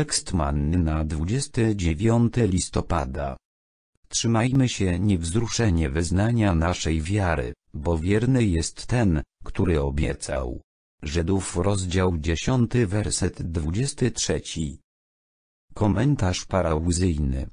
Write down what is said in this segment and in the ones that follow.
Tekst manny na 29 listopada. Trzymajmy się niewzruszenie wyznania naszej wiary, bo wierny jest ten, który obiecał. Żydów rozdział 10 werset 23. Komentarz parauzyjny.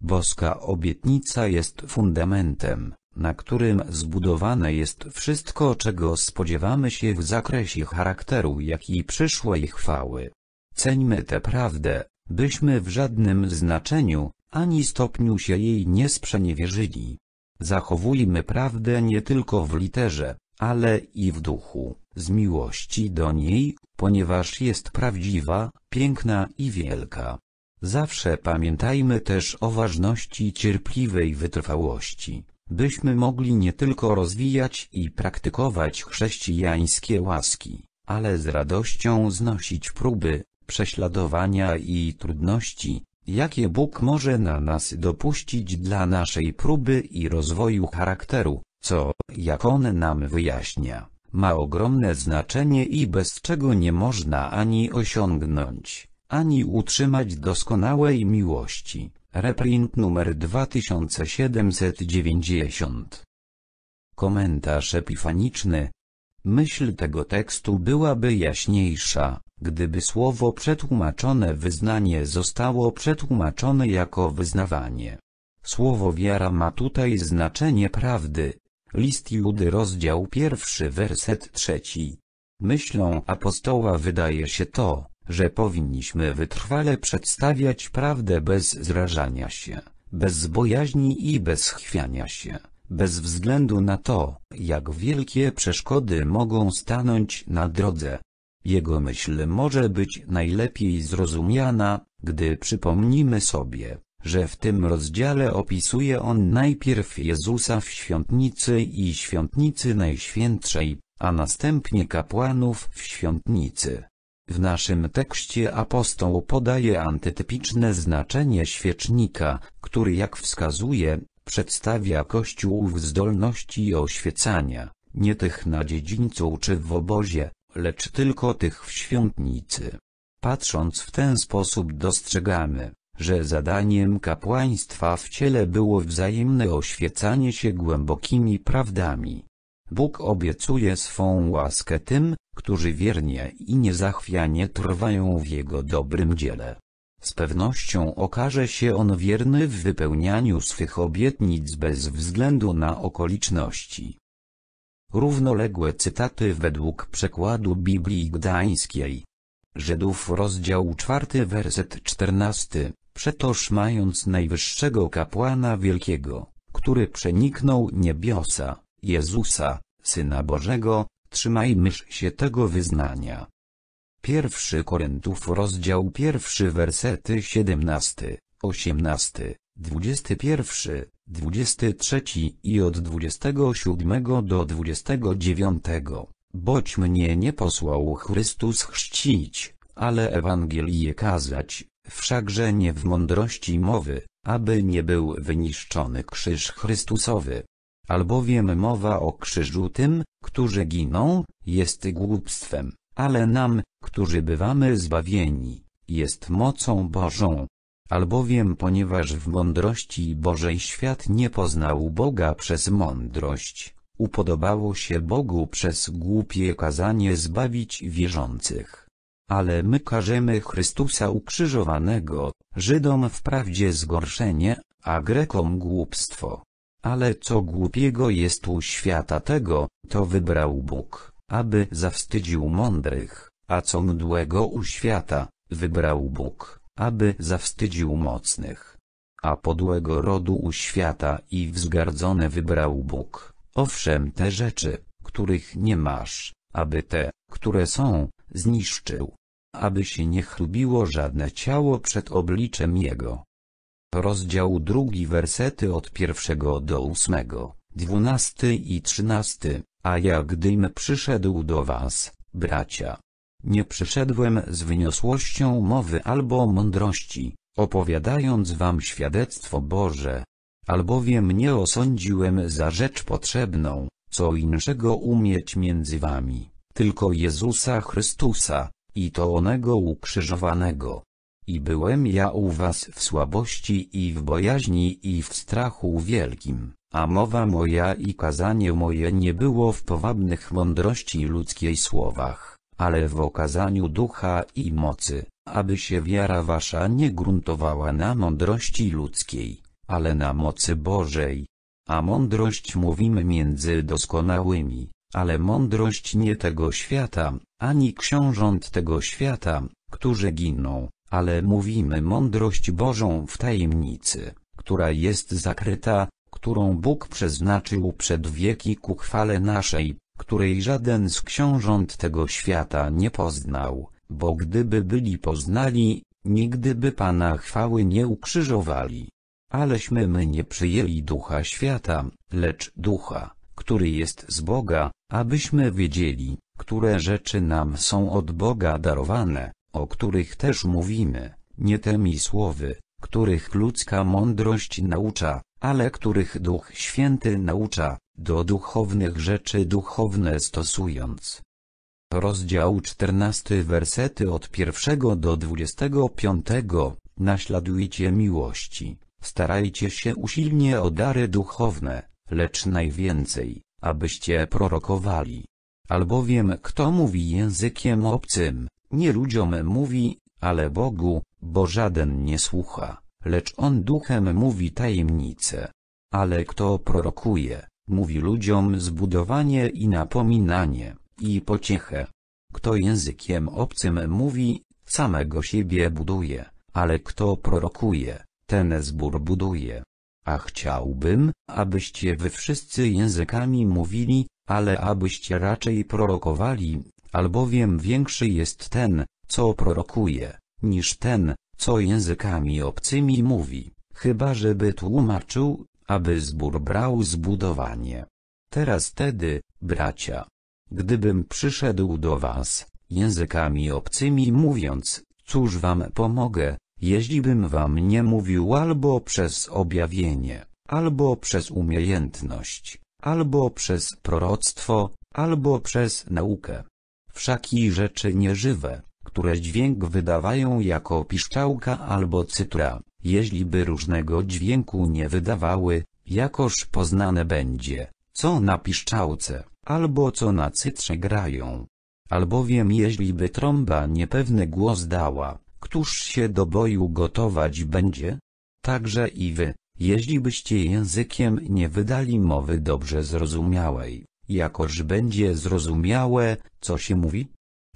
Boska obietnica jest fundamentem, na którym zbudowane jest wszystko czego spodziewamy się w zakresie charakteru jak i przyszłej chwały. Ceńmy tę prawdę, byśmy w żadnym znaczeniu, ani stopniu się jej nie sprzeniewierzyli. Zachowujmy prawdę nie tylko w literze, ale i w duchu, z miłości do niej, ponieważ jest prawdziwa, piękna i wielka. Zawsze pamiętajmy też o ważności cierpliwej wytrwałości, byśmy mogli nie tylko rozwijać i praktykować chrześcijańskie łaski, ale z radością znosić próby, prześladowania i trudności, jakie Bóg może na nas dopuścić dla naszej próby i rozwoju charakteru, co, jak On nam wyjaśnia, ma ogromne znaczenie i bez czego nie można ani osiągnąć, ani utrzymać doskonałej miłości. Reprint numer 2790 Komentarz epifaniczny Myśl tego tekstu byłaby jaśniejsza, gdyby słowo przetłumaczone wyznanie zostało przetłumaczone jako wyznawanie. Słowo wiara ma tutaj znaczenie prawdy. List Judy rozdział pierwszy werset trzeci. Myślą apostoła wydaje się to, że powinniśmy wytrwale przedstawiać prawdę bez zrażania się, bez bojaźni i bez chwiania się, bez względu na to, jak wielkie przeszkody mogą stanąć na drodze. Jego myśl może być najlepiej zrozumiana, gdy przypomnimy sobie, że w tym rozdziale opisuje on najpierw Jezusa w świątnicy i świątnicy Najświętszej, a następnie kapłanów w świątnicy. W naszym tekście apostoł podaje antytypiczne znaczenie świecznika, który jak wskazuje, przedstawia Kościół w zdolności oświecania, nie tych na dziedzińcu czy w obozie, lecz tylko tych w świątnicy. Patrząc w ten sposób dostrzegamy, że zadaniem kapłaństwa w ciele było wzajemne oświecanie się głębokimi prawdami. Bóg obiecuje swą łaskę tym, którzy wiernie i niezachwianie trwają w Jego dobrym dziele. Z pewnością okaże się on wierny w wypełnianiu swych obietnic bez względu na okoliczności. Równoległe cytaty według przekładu Biblii Gdańskiej. Żydów rozdział 4 werset 14, przetoż mając najwyższego kapłana wielkiego, który przeniknął niebiosa, Jezusa, Syna Bożego, trzymajmy się tego wyznania. Pierwszy Korintów rozdział pierwszy wersety 17, 18. 21, 23 i od 27 do 29. Boć mnie nie posłał Chrystus chrzcić, ale Ewangelię kazać, wszakże nie w mądrości mowy, aby nie był wyniszczony krzyż Chrystusowy. Albowiem mowa o krzyżu tym, którzy giną, jest głupstwem, ale nam, którzy bywamy zbawieni, jest mocą Bożą. Albowiem ponieważ w mądrości Bożej świat nie poznał Boga przez mądrość, upodobało się Bogu przez głupie kazanie zbawić wierzących. Ale my karzemy Chrystusa ukrzyżowanego, Żydom wprawdzie zgorszenie, a Grekom głupstwo. Ale co głupiego jest u świata tego, to wybrał Bóg, aby zawstydził mądrych, a co mdłego u świata, wybrał Bóg, aby zawstydził mocnych. A podłego rodu u świata i wzgardzone wybrał Bóg, owszem te rzeczy, których nie masz, aby te, które są, zniszczył. Aby się nie chlubiło żadne ciało przed obliczem Jego. Rozdział drugi wersety od pierwszego do ósmego, dwunasty i trzynasty, a jak gdym przyszedł do was, bracia, nie przyszedłem z wyniosłością mowy albo mądrości, opowiadając wam świadectwo Boże. Albowiem nie osądziłem za rzecz potrzebną, co innego umieć między wami, tylko Jezusa Chrystusa, i to onego ukrzyżowanego. I byłem ja u was w słabości i w bojaźni i w strachu wielkim, a mowa moja i kazanie moje nie było w powabnych mądrości ludzkiej słowach ale w okazaniu ducha i mocy, aby się wiara wasza nie gruntowała na mądrości ludzkiej, ale na mocy Bożej. A mądrość mówimy między doskonałymi, ale mądrość nie tego świata, ani książąt tego świata, którzy giną, ale mówimy mądrość Bożą w tajemnicy, która jest zakryta, którą Bóg przeznaczył przed wieki ku chwale naszej, której żaden z książąt tego świata nie poznał, bo gdyby byli poznali, nigdy by Pana chwały nie ukrzyżowali. Aleśmy my nie przyjęli ducha świata, lecz ducha, który jest z Boga, abyśmy wiedzieli, które rzeczy nam są od Boga darowane, o których też mówimy, nie temi słowy, których ludzka mądrość naucza, ale których Duch Święty naucza, do duchownych rzeczy duchowne stosując. Rozdział 14 wersety od 1 do 25 Naśladujcie miłości, starajcie się usilnie o dary duchowne, lecz najwięcej, abyście prorokowali. Albowiem kto mówi językiem obcym, nie ludziom mówi, ale Bogu, bo żaden nie słucha, lecz on duchem mówi tajemnice. Ale kto prorokuje, Mówi ludziom zbudowanie i napominanie, i pociechę. Kto językiem obcym mówi, samego siebie buduje, ale kto prorokuje, ten zbór buduje. A chciałbym, abyście wy wszyscy językami mówili, ale abyście raczej prorokowali, albowiem większy jest ten, co prorokuje, niż ten, co językami obcymi mówi, chyba żeby tłumaczył, aby zbór brał zbudowanie. Teraz tedy, bracia, gdybym przyszedł do was, językami obcymi mówiąc, cóż wam pomogę, jeździbym wam nie mówił albo przez objawienie, albo przez umiejętność, albo przez proroctwo, albo przez naukę. Wszaki rzeczy nieżywe, które dźwięk wydawają jako piszczałka albo cytra, Jeśliby różnego dźwięku nie wydawały, jakoż poznane będzie, co na piszczałce, albo co na cytrze grają. Albowiem jeśliby trąba niepewny głos dała, któż się do boju gotować będzie? Także i wy, jeślibyście językiem nie wydali mowy dobrze zrozumiałej, jakoż będzie zrozumiałe, co się mówi?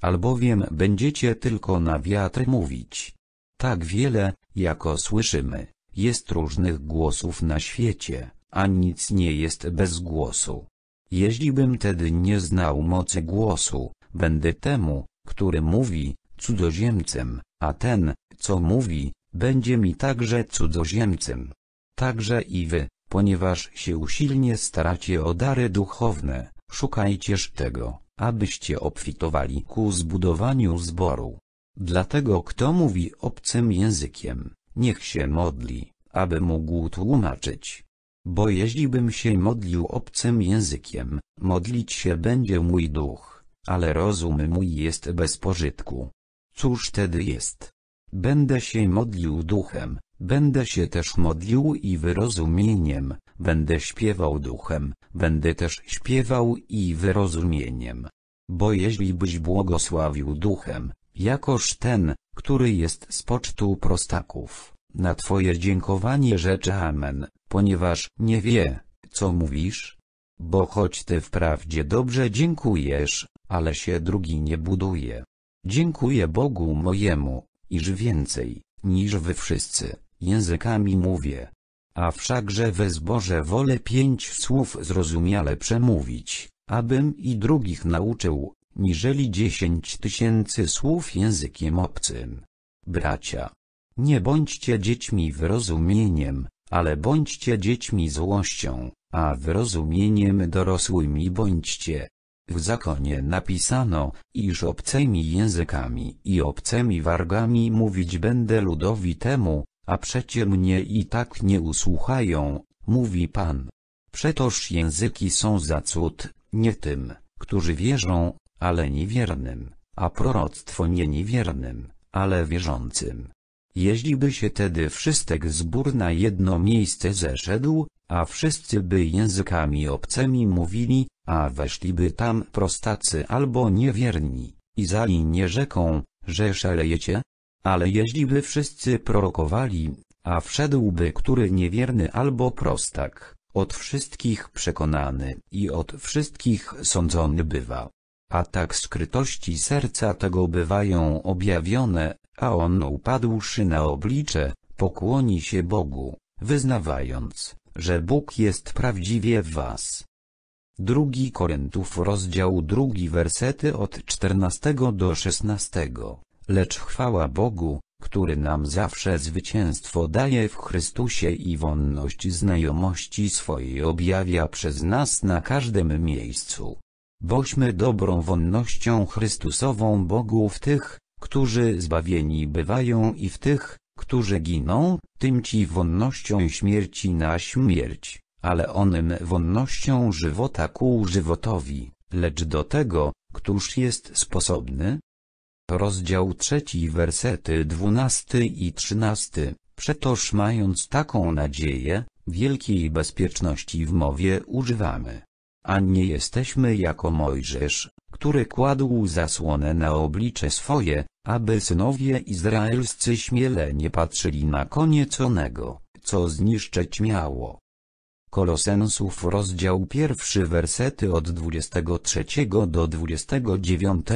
Albowiem będziecie tylko na wiatr mówić tak wiele, jako słyszymy, jest różnych głosów na świecie, a nic nie jest bez głosu. Jeślibym tedy nie znał mocy głosu, będę temu, który mówi, cudzoziemcem, a ten, co mówi, będzie mi także cudzoziemcem. Także i wy, ponieważ się usilnie staracie o dary duchowne, szukajcież tego, abyście obfitowali ku zbudowaniu zboru. Dlatego kto mówi obcym językiem, niech się modli, aby mógł tłumaczyć. Bo jeździbym się modlił obcym językiem, modlić się będzie mój duch, ale rozum mój jest bez pożytku. Cóż wtedy jest? Będę się modlił duchem, będę się też modlił i wyrozumieniem, będę śpiewał duchem, będę też śpiewał i wyrozumieniem. Bo jeśli byś błogosławił duchem, jakoż ten, który jest z pocztu prostaków. Na twoje dziękowanie rzeczy amen, ponieważ nie wie, co mówisz. Bo choć ty wprawdzie dobrze dziękujesz, ale się drugi nie buduje. Dziękuję Bogu mojemu, iż więcej, niż wy wszyscy, językami mówię. A wszakże we zboże wolę pięć słów zrozumiale przemówić, abym i drugich nauczył, niżeli dziesięć tysięcy słów językiem obcym. Bracia, nie bądźcie dziećmi wyrozumieniem, ale bądźcie dziećmi złością, a wyrozumieniem dorosłymi bądźcie. W zakonie napisano, iż obcymi językami i obcymi wargami mówić będę ludowi temu, a przecie mnie i tak nie usłuchają, mówi Pan. Przetoż języki są za cud, nie tym, którzy wierzą, ale niewiernym, a proroctwo nie niewiernym, ale wierzącym. Jeśli by się tedy wszystek zbór na jedno miejsce zeszedł, a wszyscy by językami obcymi mówili, a weszliby tam prostacy albo niewierni, i za nie rzeką, że szalejecie? Ale jeśli by wszyscy prorokowali, a wszedłby który niewierny albo prostak, od wszystkich przekonany i od wszystkich sądzony bywa, Atak skrytości serca tego bywają objawione, a on upadłszy na oblicze, pokłoni się Bogu, wyznawając, że Bóg jest prawdziwie w was. Drugi Koryntów rozdział drugi wersety od 14 do 16. Lecz chwała Bogu, który nam zawsze zwycięstwo daje w Chrystusie i wonność znajomości swojej objawia przez nas na każdym miejscu bośmy dobrą wonnością Chrystusową Bogu w tych, którzy zbawieni bywają i w tych, którzy giną, tym ci wonnością śmierci na śmierć, ale onym wonnością żywota ku żywotowi, lecz do tego, któż jest sposobny? Rozdział trzeci wersety dwunasty i trzynasty. Przetoż mając taką nadzieję, wielkiej bezpieczności w mowie używamy a nie jesteśmy jako Mojżesz, który kładł zasłonę na oblicze swoje, aby synowie izraelscy śmiele nie patrzyli na koniec onego, co zniszczyć miało. Kolosensów rozdział pierwszy wersety od 23 do 29,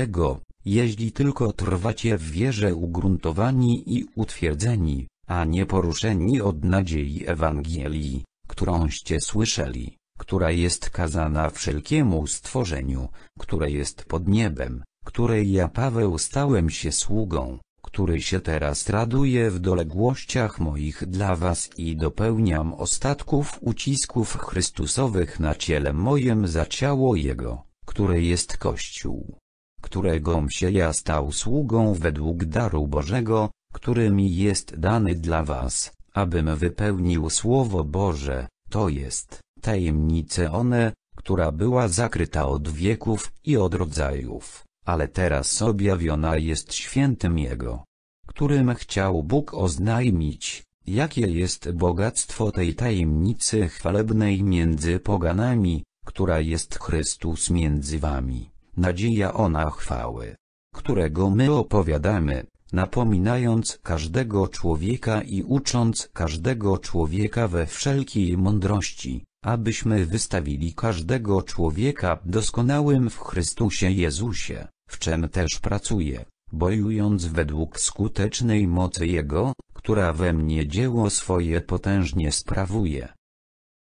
jeśli tylko trwacie w wierze ugruntowani i utwierdzeni, a nie poruszeni od nadziei Ewangelii, którąście słyszeli która jest kazana wszelkiemu stworzeniu, które jest pod niebem, której ja Paweł stałem się sługą, który się teraz raduje w doległościach moich dla was i dopełniam ostatków ucisków chrystusowych na ciele mojem za ciało Jego, które jest Kościół, którego się ja stał sługą według daru Bożego, który mi jest dany dla was, abym wypełnił Słowo Boże, to jest, tajemnicę one, która była zakryta od wieków i od rodzajów, ale teraz objawiona jest świętym Jego, którym chciał Bóg oznajmić, jakie jest bogactwo tej tajemnicy chwalebnej między poganami, która jest Chrystus między wami, nadzieja ona chwały, którego my opowiadamy, napominając każdego człowieka i ucząc każdego człowieka we wszelkiej mądrości, abyśmy wystawili każdego człowieka doskonałym w Chrystusie Jezusie, w czym też pracuje, bojując według skutecznej mocy Jego, która we mnie dzieło swoje potężnie sprawuje.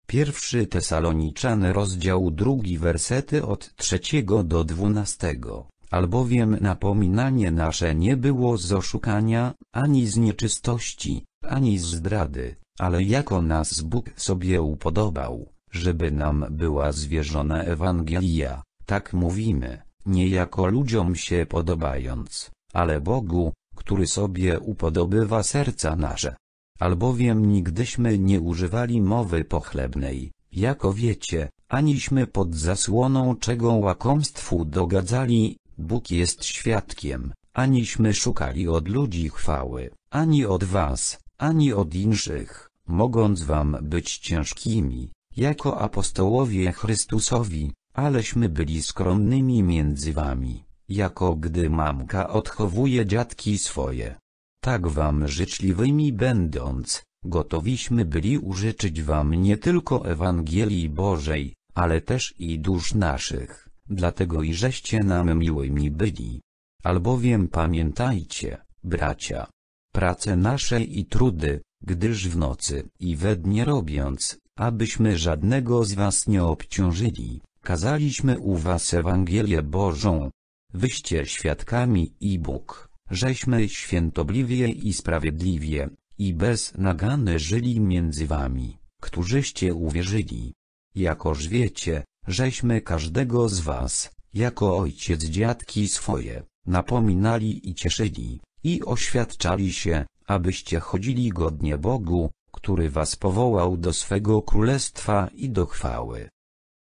Pierwszy Tesaloniczan rozdział drugi wersety od trzeciego do dwunastego, albowiem napominanie nasze nie było z oszukania, ani z nieczystości, ani z zdrady, ale jako nas Bóg sobie upodobał żeby nam była zwierzona Ewangelia, tak mówimy, nie jako ludziom się podobając, ale Bogu, który sobie upodobywa serca nasze. Albowiem nigdyśmy nie używali mowy pochlebnej, jako wiecie, aniśmy pod zasłoną czego łakomstwu dogadzali, Bóg jest świadkiem, aniśmy szukali od ludzi chwały, ani od was, ani od inszych, mogąc wam być ciężkimi, jako apostołowie Chrystusowi, aleśmy byli skromnymi między wami, jako gdy mamka odchowuje dziadki swoje. Tak wam życzliwymi będąc, gotowiśmy byli użyczyć wam nie tylko Ewangelii Bożej, ale też i dusz naszych, dlatego i żeście nam miłymi byli. Albowiem pamiętajcie, bracia, prace nasze i trudy, gdyż w nocy i we dnie robiąc, abyśmy żadnego z was nie obciążyli, kazaliśmy u was Ewangelię Bożą. Wyście świadkami i Bóg, żeśmy świętobliwie i sprawiedliwie, i bez nagany żyli między wami, którzyście uwierzyli. Jakoż wiecie, żeśmy każdego z was, jako ojciec dziadki swoje, napominali i cieszyli, i oświadczali się, abyście chodzili godnie Bogu, który was powołał do swego królestwa i do chwały.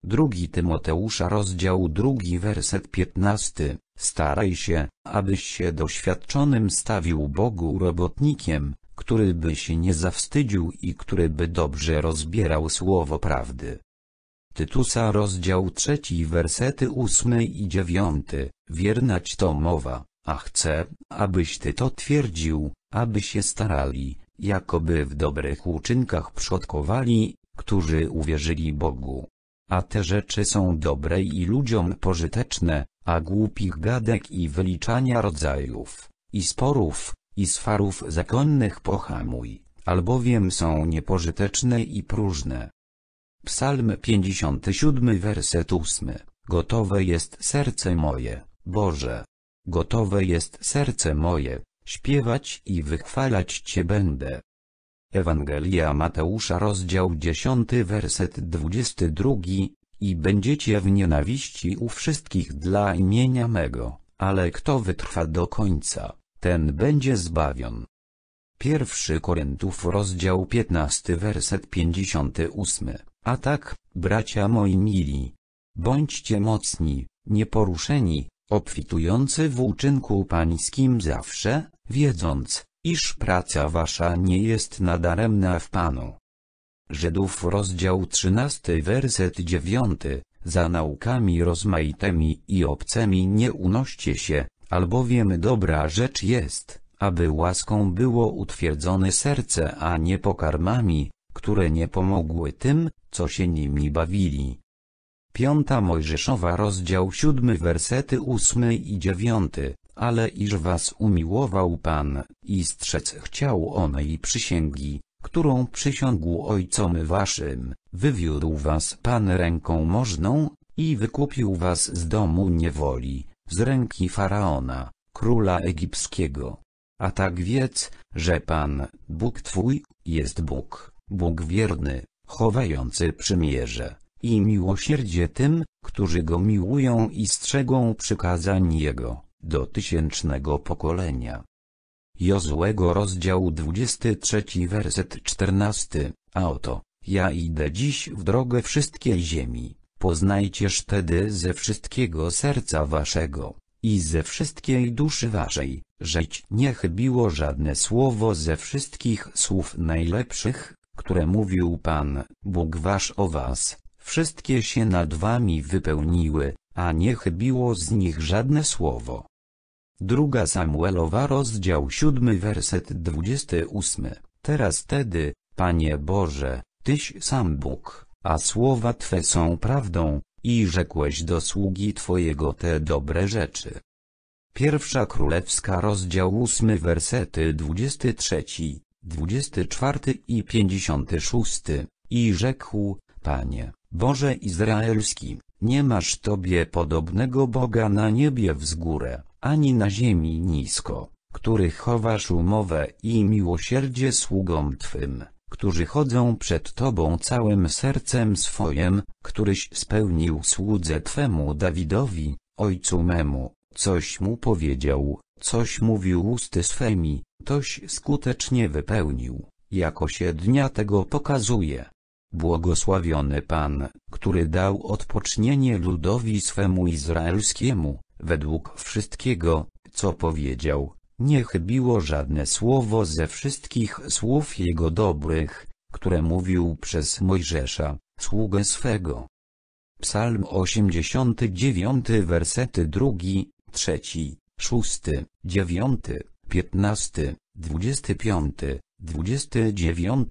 Drugi Tymoteusza rozdział drugi werset piętnasty. Staraj się, abyś się doświadczonym stawił Bogu robotnikiem, który by się nie zawstydził i który by dobrze rozbierał słowo prawdy. Tytusa rozdział trzeci wersety ósmy i dziewiąty, wiernać to mowa, a chcę, abyś ty to twierdził, aby się starali, jakoby w dobrych uczynkach przodkowali, którzy uwierzyli Bogu. A te rzeczy są dobre i ludziom pożyteczne, a głupich gadek i wyliczania rodzajów, i sporów, i swarów zakonnych pohamuj, albowiem są niepożyteczne i próżne. Psalm 57 werset 8 Gotowe jest serce moje, Boże. Gotowe jest serce moje, śpiewać i wychwalać Cię będę. Ewangelia Mateusza rozdział 10 werset 22 I będziecie w nienawiści u wszystkich dla imienia mego, ale kto wytrwa do końca, ten będzie zbawion. 1 Korintów rozdział 15 werset 58 A tak, bracia moi mili, bądźcie mocni, nieporuszeni, obfitujący w uczynku pańskim zawsze, wiedząc, iż praca wasza nie jest nadaremna w Panu. Żydów rozdział 13 werset 9, za naukami rozmaitymi i obcemi nie unoście się, albowiem dobra rzecz jest, aby łaską było utwierdzone serce a nie pokarmami, które nie pomogły tym, co się nimi bawili. Piąta Mojżeszowa rozdział 7 wersety 8 i 9, ale iż was umiłował Pan, i strzec chciał onej przysięgi, którą przysiągł ojcom waszym, wywiódł was Pan ręką możną, i wykupił was z domu niewoli, z ręki Faraona, króla egipskiego. A tak wiedz, że Pan, Bóg Twój, jest Bóg, Bóg wierny, chowający przymierze i miłosierdzie tym, którzy Go miłują i strzegą przykazań Jego do tysięcznego pokolenia. Jozłego rozdział 23 werset 14, a oto, ja idę dziś w drogę wszystkiej ziemi, poznajcież tedy ze wszystkiego serca waszego, i ze wszystkiej duszy waszej, żeć nie chybiło żadne słowo ze wszystkich słów najlepszych, które mówił Pan, Bóg wasz o was, wszystkie się nad wami wypełniły a nie chybiło z nich żadne słowo. Druga Samuelowa rozdział 7 werset 28. Teraz tedy, Panie Boże, Tyś sam Bóg, a słowa Twe są prawdą, i rzekłeś do sługi Twojego te dobre rzeczy. Pierwsza Królewska rozdział 8 wersety 23, 24 i 56, i rzekł, Panie, Boże Izraelski, nie masz Tobie podobnego Boga na niebie wzgórę, ani na ziemi nisko, który chowasz umowę i miłosierdzie sługom Twym, którzy chodzą przed Tobą całym sercem swoim, któryś spełnił słudze Twemu Dawidowi, ojcu memu, coś mu powiedział, coś mówił usty swemi, toś skutecznie wypełnił, jako się dnia tego pokazuje. Błogosławiony Pan, który dał odpocznienie ludowi swemu izraelskiemu, według wszystkiego, co powiedział, nie chybiło żadne słowo ze wszystkich słów Jego dobrych, które mówił przez Mojżesza, sługę swego. Psalm 89 wersety 2, 3, 6, 9, 15, 25, 29.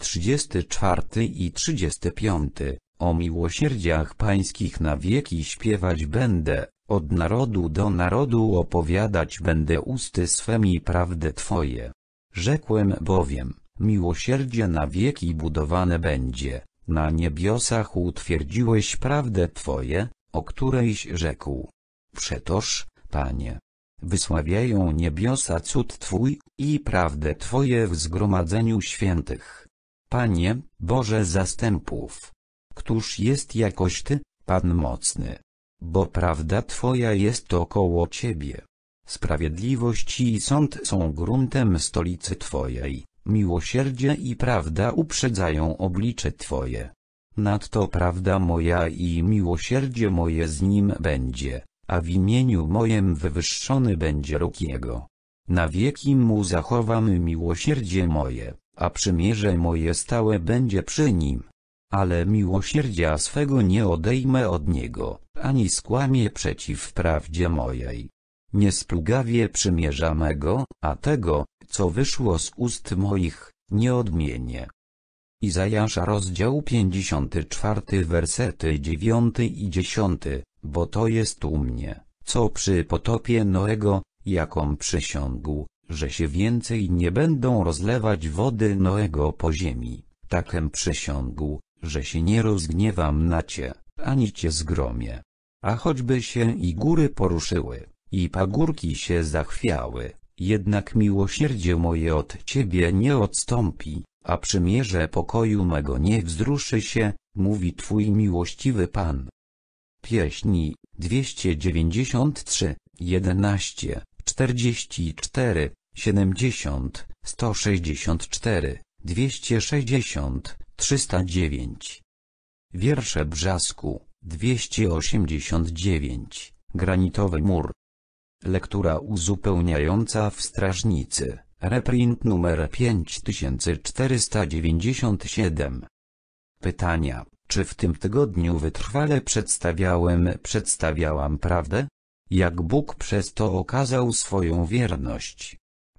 34 i 35, o miłosierdziach pańskich na wieki śpiewać będę, od narodu do narodu opowiadać będę usty swemi prawdę Twoje. Rzekłem bowiem, miłosierdzie na wieki budowane będzie, na niebiosach utwierdziłeś prawdę Twoje, o którejś rzekł. Przetoż, Panie, wysławiają niebiosa cud Twój i prawdę Twoje w zgromadzeniu świętych. Panie, Boże zastępów! Któż jest jakoś Ty, Pan mocny? Bo prawda Twoja jest około Ciebie. Sprawiedliwość i sąd są gruntem stolicy Twojej, miłosierdzie i prawda uprzedzają oblicze Twoje. Nadto prawda moja i miłosierdzie moje z nim będzie, a w imieniu mojem wywyższony będzie róg jego. Na wieki mu zachowam miłosierdzie moje a przymierze moje stałe będzie przy nim. Ale miłosierdzia swego nie odejmę od niego, ani skłamie przeciw prawdzie mojej. Nie splugawię przymierza mego, a tego, co wyszło z ust moich, nie odmienię. Izajasza rozdział 54 wersety 9 i 10, bo to jest u mnie, co przy potopie Noego, jaką przysiągł, że się więcej nie będą rozlewać wody Noego po ziemi, takem przysiągł, że się nie rozgniewam na cię, ani cię zgromię. A choćby się i góry poruszyły, i pagórki się zachwiały, jednak miłosierdzie moje od ciebie nie odstąpi, a przymierze pokoju mego nie wzruszy się, mówi Twój miłościwy Pan. Pieśni 293, 11, 44 70, 164, 260, 309. Wiersze Brzasku, 289, Granitowy mur. Lektura uzupełniająca w Strażnicy, reprint numer 5497. Pytania, czy w tym tygodniu wytrwale przedstawiałem przedstawiałam prawdę? Jak Bóg przez to okazał swoją wierność?